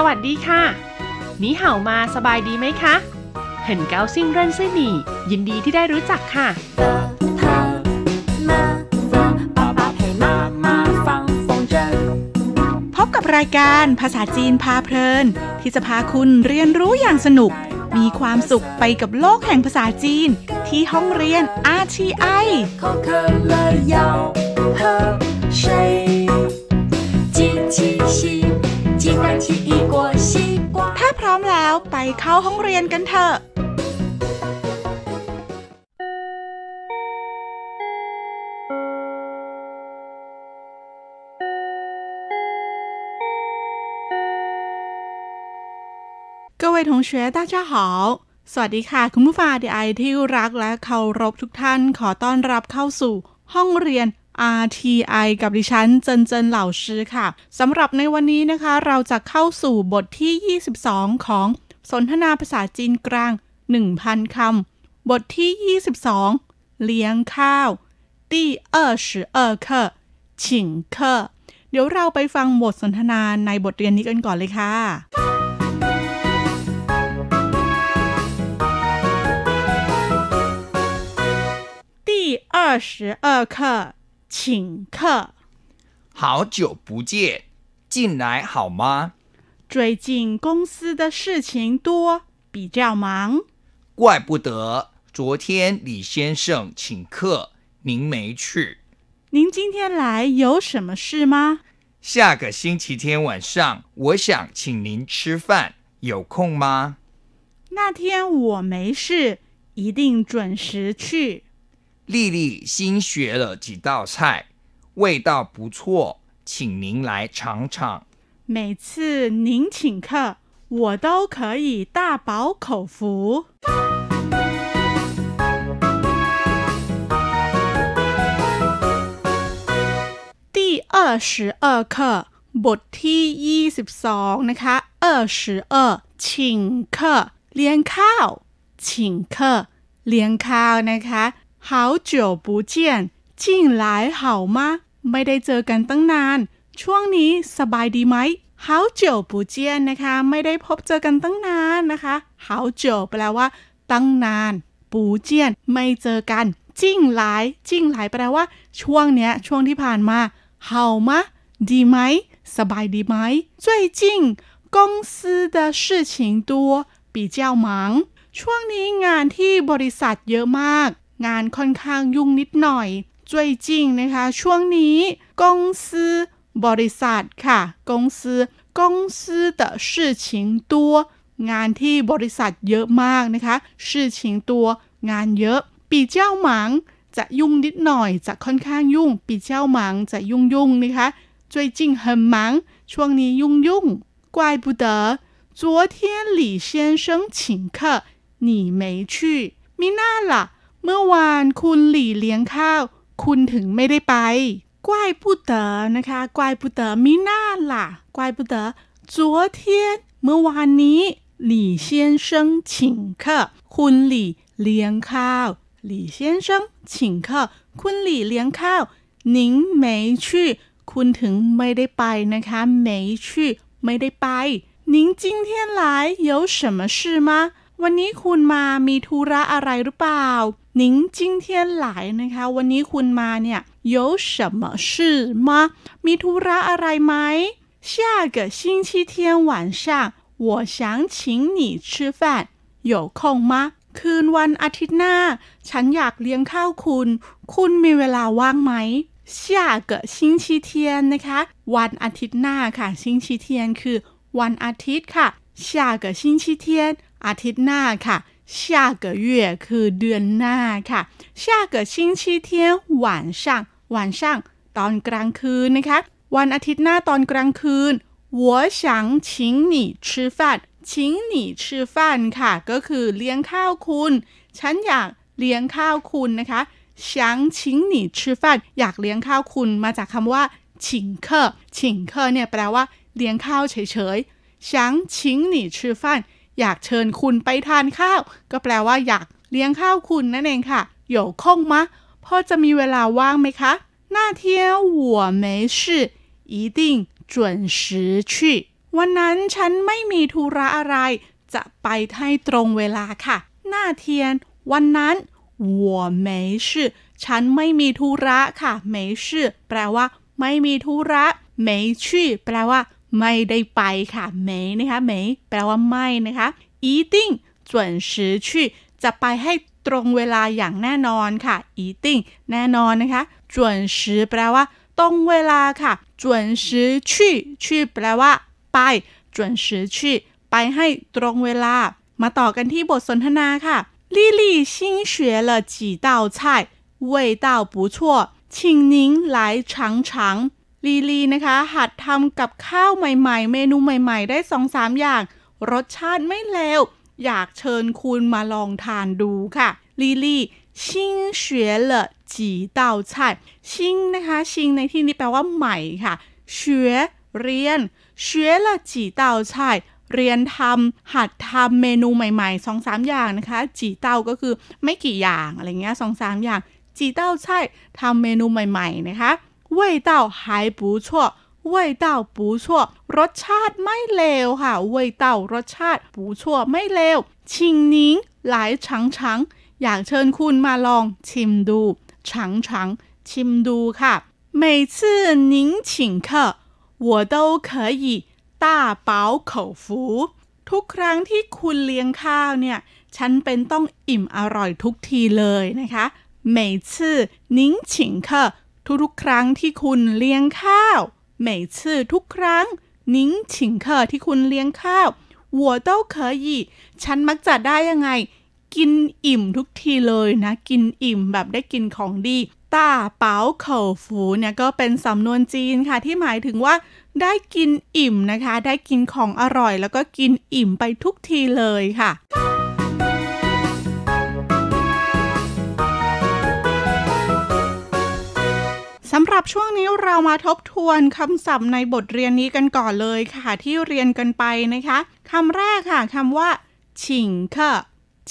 สวัสดีค่ะนีเห่ามาสบายดีไหมคะ เห็นเกาซิ่งเร่นซี่หนียินดีที่ได้รู้จักค่ะ พบกับรายการภาษาจีนพาเพลินที่จะพาคุณเรียนรู้อย่างสนุก มีความสุขไปกับโลกแห่งภาษาจีนที่ห้องเรียน RTI เ奇异果西瓜ถ้าพร้อมแล้วไปเข้าห้องเรียนกันเถอะ各位同学大家好สวัสดีค่ะคุณผู้ฟังดีไอที่รักและเคารพทุกท่านขอต้อนรับเข้าสู่ห้องเรียน RTI กับดิฉันเจนเจนเหล่าชื้อค่ะ สำหรับในวันนี้นะคะเราจะเข้าสู่บทที่ 22 ของสนทนาภาษาจีนกลาง 1,000 คำ บทที่ 22 เลี้ยงข้าวที่เออชือเออเคชิงเคเดี๋ยวเราไปฟังบทสนทนาในบทเรียนนี้กันก่อนเลยค่ะ第二十二课请客，好久不见，进来好吗？最近公司的事情多，比较忙。怪不得昨天李先生请客，您没去。您今天来有什么事吗？下个星期天晚上，我想请您吃饭，有空吗？那天我没事，一定准时去。丽丽新学了几道菜，味道不错，请您来尝尝。每次您请客，我都可以大饱口福。第二十二课，บทที่ยี่สิบสองนะคะ，二十二，请客连靠，请客连靠，ี้นะคะ。好久不见近来好吗ไม่ได้เจอกันตั้งนาน ช่วงนี้สบายดีไหม好久不见นะคะไม่ได้พบเจอกันตั้งนานนะคะ好久แปลว่าตั้งนานปูเจียนไม่เจอกันจิ้งหลายจิ้งหลายแปลว่า ช่วงเนี้ยช่วงที่ผ่านมาเห่ามะดีไหม สบายดีไหม最近公司的事情多比较忙ช่วงนี้งานที่บริษัทเยอะมากงานค่อนข้างยุ่งนิดหน่อยจ้วยจริงนะคะ ช่วงนี้กงซือบริษัทค่ะ กงซือ กงซือ的事情多งานที่บริษัทเยอะมากนะคะ事情多งานเยอะ ปีเจ้าหมังจะยุ่งนิดหน่อย จะค่อนข้างยุ่ง ปีเจ้าหมังจะยุ่งยุ่งนะคะจ้วยจริง很忙ช่วงนี้ยุ่งยุ่ง怪不得昨天李先生请客你没去มิ了。เมื่อวานคุณหลี่เลี้ยงข้าวคุณถึงไม่ได้ไปกวายผูเตอนะคะกวายผู้เต๋อมีหน้าล่ะกวายผูเตอจัเมื่อวานนี้ หลี่先生请客，นเซิคุณหลี่เลี้ยงข้าว หลี่先生请客，นเซิคุณหลี่เลี้ยงข้าว您没去，คุณถึงไม่ได้ไปนะคะ没去，ไม่ได้ไป您今天来有什么事吗？วันนี้คุณมามีธุระอะไรหรือเปล่าหนิงจิงเทียนหลายนะคะ วันนี้คุณมาเนี่ย有什么事吗มีธุระอะไรไหม下个星期天晚上我想请你吃饭有空吗คืนวันอาทิตย์หน้า ฉันอยากเลี้ยงข้าวคุณ คุณมีเวลาว่างไหม下个星期天นะคะวันอาทิตย์หน้าค่ะชิงชเทียนคือวันอาทิตย์ค่ะ下个星期天อาทิตย์หน้าค่ะ下个月คือเดือนหน้าค่ะ下个星期天晚上晚上ตอนกลางคืนนะคะ วันอาทิตย์หน้าตอนกลางคืน我想请你吃饭请你吃饭ค่ะ ก็คือเลี้ยงข้าวคุณ ฉันอยากเลี้ยงข้าวคุณนะคะ想请你吃饭อยากเลี้ยงข้าวคุณ มาจากคำว่า请客请客เนี่ยแปลว่าเลี้ยงข้าวเฉยๆฉ请你吃饭อยากเชิญคุณไปทานข้าว ก็แปลว่าอยากเลี้ยงข้าวคุณนั่นเองค่ะโยคงมะพ่อจะมีเวลาว่างไหมคะ หน้าเที่ยวัว没事一定准时去วันนั้นฉันไม่มีธุระอะไร จะไปให้ตรงเวลาค่ะ หน้าเทียน วันนั้น我没事ฉันไม่มีธุระค่ะ没事แปลว่า ไม่มีธุระ没去แปลว่าไม่ได้ไปค่ะ没นะคะ没แปลว่าไม่นะคะ一定准时去จะไปให้ตรงเวลาอย่างแน่นอนค่ะ一定แน่นอนนะคะ准时แปลว่า ตรงเวลาค่ะ准时去去แปลว่า ไป准时去ไปให้ตรงเวลา มาต่อกันที่บทสนทนาค่ะลลี่新学了几道菜味道不错请您来尝尝ลีลีนะคะหัดทำกับข้าวใหม่ ๆ เมนูใหม่ ๆ ได้สองสามอย่าง รสชาติไม่เลวอยากเชิญคุณมาลองทานดูค่ะลีลี่ชิงเฉียเหะจีเต้าช่ชิงนะคะชิงในที่นี้แปลว่าใหม่ค่ะเฉียเรียนเฉียเหจีเต้าช่เรียนทำหัดทำเมนูใหม่ๆสองสามอย่างนะคะจีเต้าก็คือไม่กี่อย่างอะไรเงี้ยสองสามอย่างจีเต้าใช่ทำเมนูใหม่ๆนะคะ味ว还ยเต้าหายปูชั่ววยเต้าปูชั่วรสชาติไม่เลวค่ะ味วยเต้ารสชาติปูชั่ว ไม่เลวชิงนิงหลายชังชังอยากเชิญคุณมาลองชิมดูชังชังชิมดูค่ะ每次您请客我都可以大饱口福ทุกครั้งที่คุณเลี้ยงข้าวเนี่ยฉันเป็นต้องอิ่มอร่อยทุกทีเลยนะคะ每次您请客ทุกๆครั้งที่คุณเลี้ยงข้าว每次ทุกครั้งนิ้งฉิงเคอที่คุณเลี้ยงข้าวหัวเต้าเคยี่ฉันมักจะได้ยังไง กินอิ่มทุกทีเลยนะ กินอิ่มแบบได้กินของดี ตาเปาเข่าฝูเนี่ยก็เป็นสำนวนจีนค่ะ ที่หมายถึงว่าได้กินอิ่มนะคะ ได้กินของอร่อย แล้วก็กินอิ่มไปทุกทีเลยค่ะำหรับช่วงนี้เรามาทบทวนคำศัพท์ในบทเรียนนี้กันก่อนเลยค่ะ ที่เรียนกันไปนะคะ คำแรกค่ะคำว่าชิงเค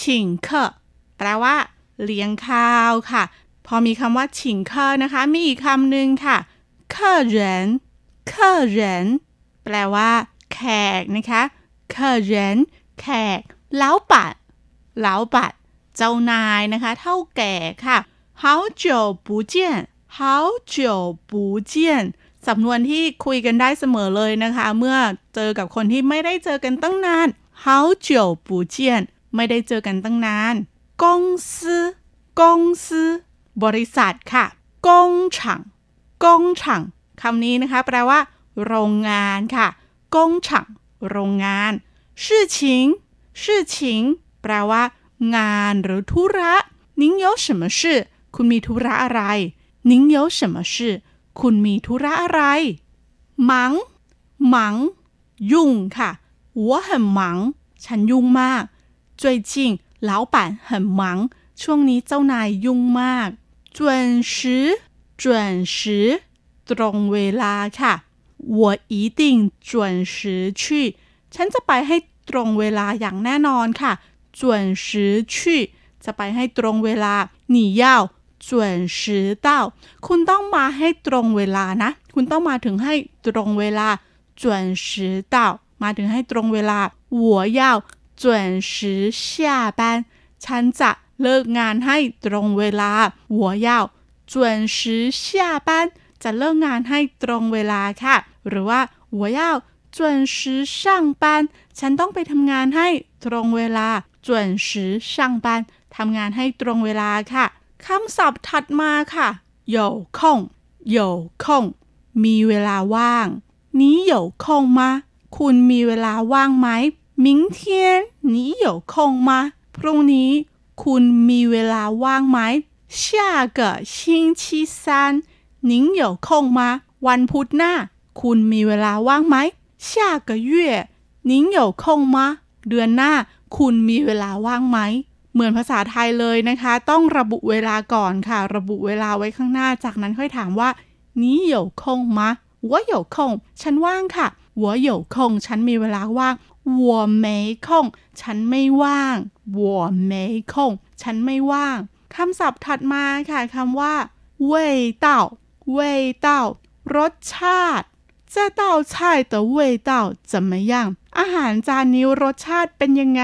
ชิงเคแปลว่าเลี้ยงข้าวค่ะ พอมีคำว่าชิงเคนะคะมีอีกคำหนึ่งค่ะเคเรนเคเรนแปลว่า แขกนะคะเคเรนแขกเล้าปัดเล้าปัด เจ้านายนะคะ เท่าแก่ค่ะ好久不见 how จิวปูเจียนสำนวนที่คุยกันได้เสมอเลยนะคะ เมื่อเจอกับคนที่ไม่ได้เจอกันตั้งนาน how จิวปูเจียนไม่ได้เจอกันตั้งนานกงซื้อกงซื้อบริษัทค่ะกงฉังกงฉังคำนี้นะคะ แปลว่า โรงงานค่ะกงฉังโรงงาน事情，่情，ชิง่ชิงแปลว่า งานหรือธุระ您有什么事คุณมีธุระอะไร您有什么事คุณมีธุระอะไรหมังหมังยุ่งค่ะหัวหันหมังฉันยุ่งมาก最近老板很忙ช่วงนี้เจ้านายยุ่งมาก准时准时ตรงเวลาค่ะ我一定准时去ฉันจะไปให้ตรงเวลาอย่างแน่นอนค่ะ准时去จะไปให้ตรงเวลาหนีเยาจวนือเต้าคุณต้องมาให้ตรงเวลานะ คุณต้องมาถึงให้ตรงเวลาจวนือเต้ามาถึงให้ตรงเวลาหัวยาวจวนือ下班ฉันจะเลิกงานให้ตรงเวลาหัวยาวจวนือ下班จะเลิกงานให้ตรงเวลาค่ะ หรือว่าหัวยาวจวนือฉันต้องไปทำงานให้ตรงเวลาจวน班ือาทำงานให้ตรงเวลาค่ะคำศัพท์ถัดมาค่ะโยคงโยคงมีเวลาว่าง นี้โยคงมา คุณมีเวลาว่างไหมมิงเทียนนี้โยคงมาพรุ่งนี้คุณมีเวลาว่างไหม下个星期三您有空吗วันพุธหน้าคุณมีเวลาว่างไหม下个月您有空吗เดือนหน้าคุณมีเวลาว่างไหมเหมือนภาษาไทยเลยนะคะต้องระบุเวลาก่อนค่ะ ระบุเวลาไว้ข้างหน้าจากนั้นค่อยถามว่านี้有空吗我有空ฉันว่างค่ะ我有空ฉันมีเวลาว่าง我没空ฉันไม่ว่าง我没空ฉันไม่ว่างคำศัพท์ถัดมาค่ะคำว่า เว่ยเต่าเว่ยเต่ารสชาติจ道เต่า怎ช样เว่ยเต่าจะไม่ย่างอาหารจานนี้รสชาติเป็นยังไง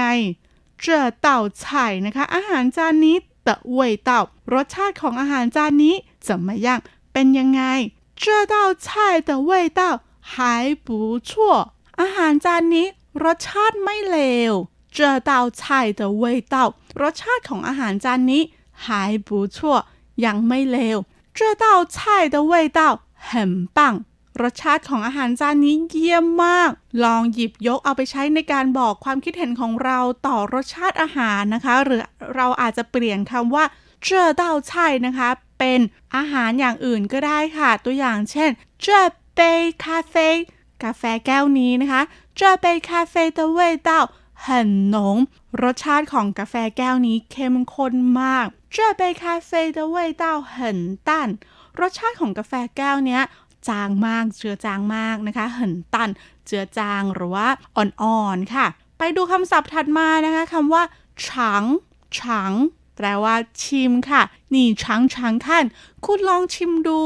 จ้เต่าไฉ่นะคะอาหารจานนี้ต味道วยเต่ารสชาติของอาหารจานนี้จะมยงเป็นยังไงเจ้อเต่าไฉ่ตะอวยเต่าหาอาหารจานนี้รสชาติไม่เลวเจ้าเต่าไฉ่เต่าเว่ยเต่ารสชาติของอาหารจานนี้还不错ยังไม่เลวเจ้าเต่าไฉ่เต่าเว่ยเต่า很棒รสชาติของอาหารจานนี้เยี่ยมมาก ลองหยิบยกเอาไปใช้ในการบอกความคิดเห็นของเราต่อรสชาติอาหารนะคะ หรือเราอาจจะเปลี่ยนคำว่า เจ้าเต้าช่นะคะ เป็นอาหารอย่างอื่นก็ได้ค่ะ ตัวอย่างเช่น เจ้าเปคาเฟ่ กาแฟแก้วนี้นะคะ เจ้าเปคาเฟ่ต味道ว浓เต้าหันหนงรสชาติของกาแฟแก้วนี้เข้มข้นมาก เจ้าเปคาเฟ่ต味道ว淡เต้าหันตันรสชาติของกาแฟแก้วเนี้ยจางมาก เจือจางมากนะคะเหินตัน เจือจางหรือว่าอ่อนๆค่ะ ไปดูคำศัพท์ถัดมานะคะคำว่าฉังฉังแปลว่า ชิมค่ะ หนี่ชังชังขั้นคุณลองชิมดู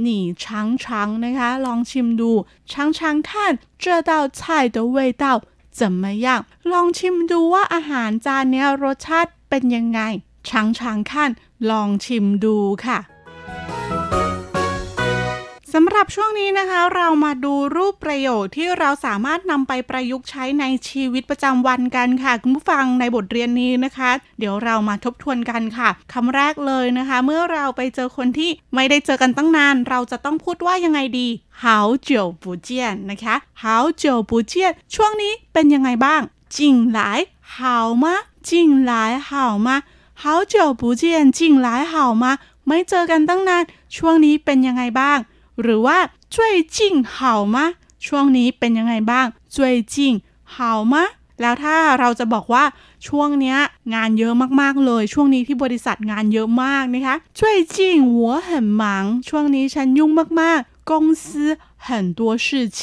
หนี่ชังชังนะคะ ลองชิมดู ชังชังขั้น这道菜的味道怎么样ลองชิมดูว่าอาหารจานนี้รสชาติ เป็นยังไงชังชังขั้นลองชิมดูค่ะสำหรับช่วงนี้นะคะ เรามาดูรูปประโยคที่เราสามารถนำไปประยุกต์ใช้ในชีวิตประจำวันกันค่ะ คุณผู้ฟังในบทเรียนนี้นะคะ เดี๋ยวเรามาทบทวนกันค่ะ คำแรกเลยนะคะ เมื่อเราไปเจอคนที่ไม่ได้เจอกันตั้งนาน เราจะต้องพูดว่ายังไงดี好久不见นะคะ好久不见ช่วงนี้เป็นยังไงบ้างจริงหลาย好吗จริงหลาย好吗好久不见จริงหลาย好吗ไม่เจอกันตั้งนาน ช่วงนี้เป็นยังไงบ้างหรือว่าช่วยจิงเห่ามะช่วงนี้เป็นยังไงบ้างช่วยจิงเห่ามะแล้วถ้าเราจะบอกว่าช่วงเนี้ยงานเยอะมากๆเลย ช่วงนี้ที่บริษัทงานเยอะมากนะคะช่วยจิงหัวเห็นหมังช่วงนี้ฉันยุ่งมากๆกงซื้อ很多事情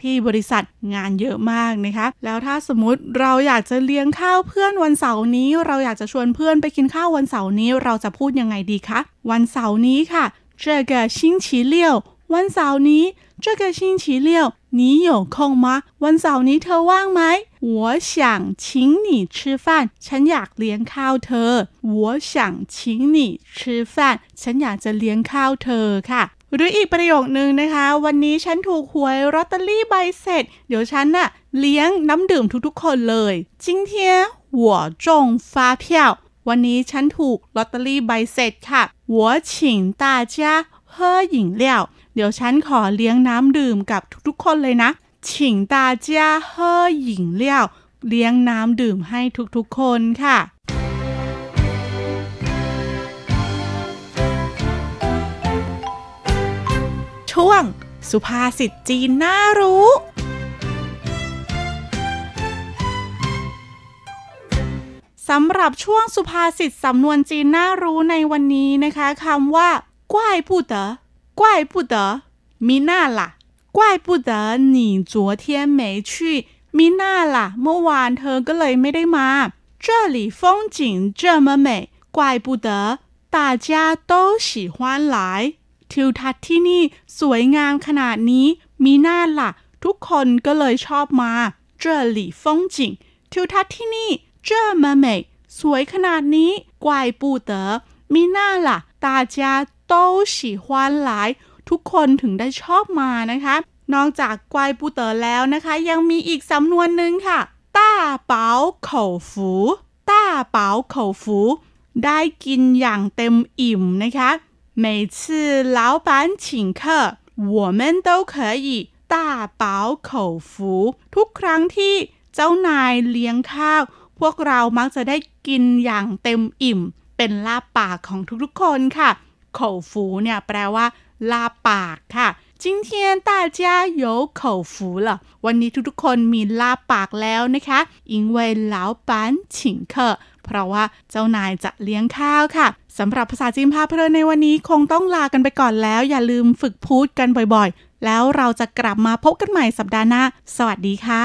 ที่บริษัทงานเยอะมากนะคะ แล้วถ้าสมมติเราอยากจะเลี้ยงข้าวเพื่อนวันเสาร์นี้ เราอยากจะชวนเพื่อนไปกินข้าววันเสาร์นี้ เราจะพูดยังไงดีคะวันเสาร์นี้ค่ะ这个星期六วันเสาร์นี้这个星期六你有空吗วันเสาร์นี้เธอว่างไหม我想请你吃饭ฉันอยากเลี้ยงข้าวเธอ我想请你吃饭ฉันอยากจะเลี้ยงข้าวเธอค่ะหรืออีกประโยคนึงนะคะ วันนี้ฉันถูกหวยลอตเตอรี่ใบเสร็จ เดี๋ยวฉันน่ะเลี้ยงน้ำดื่มทุกๆ คนเลย今天我中发票วันนี้ฉันถูกลอตเตอรี่ใบเสร็จค่ะ我请大家喝饮料เดี๋ยวฉันขอเลี้ยงน้ำดื่มกับทุกๆคนเลยนะ请大家喝饮料เลี้ยงน้ำดื่มให้ทุกๆคนค่ะ ช่วงสุภาษิตจีนน่ารู้สำหรับช่วงสุภาษิตสำนวนจีนน่ารู้ในวันนี้นะคะคำว่า กว้ายผู้เต๋อกว้ายผู้เต๋อมีหน้าล่ะก้ายู้เอหนีจัวเทียนเมชี่มีหน้าล่ะเมื่อวานเธอก็เลยไม่ได้มา这里风景这么美怪不得大家都喜欢来ทิวทัศน์ที่นี่สวยงามขนาดนี้มีหน้าล่ะทุกคนก็เลยชอบมางจิงทิวทัศน์ที่นี่这么美สวยขนาดนี้怪不得มีหน้าล่ะตาจ้าโต้ฉีวานหลายทุกคนถึงได้ชอบมานะคะ นอกจากกวายปูเต๋อแล้วนะคะ ยังมีอีกสำนวนหนึ่งค่ะ ต้าเปาเข่าฝูต้าเปาเข่าฝูได้กินอย่างเต็มอิ่มนะคะ每次老板请客我们都可以大饱口福ทุกครั้งที่เจ้านายเลี้ยงข้าวพวกเรามักจะได้กินอย่างเต็มอิ่ม เป็นลาบปากของทุกๆคนค่ะข่ฟูเนี่ย แปลว่าลาบปากค่ะ今天大家有口福了วันนี้ทุกๆคนมีลาบปากแล้วนะคะ因为老板请客เพราะว่าเจ้านายจะเลี้ยงข้าวค่ะ สำหรับภาษาจีนพาเพลินในวันนี้คงต้องลากันไปก่อนแล้ว อย่าลืมฝึกพูดกันบ่อยๆ แล้วเราจะกลับมาพบกันใหม่สัปดาห์หน้า สวัสดีค่ะ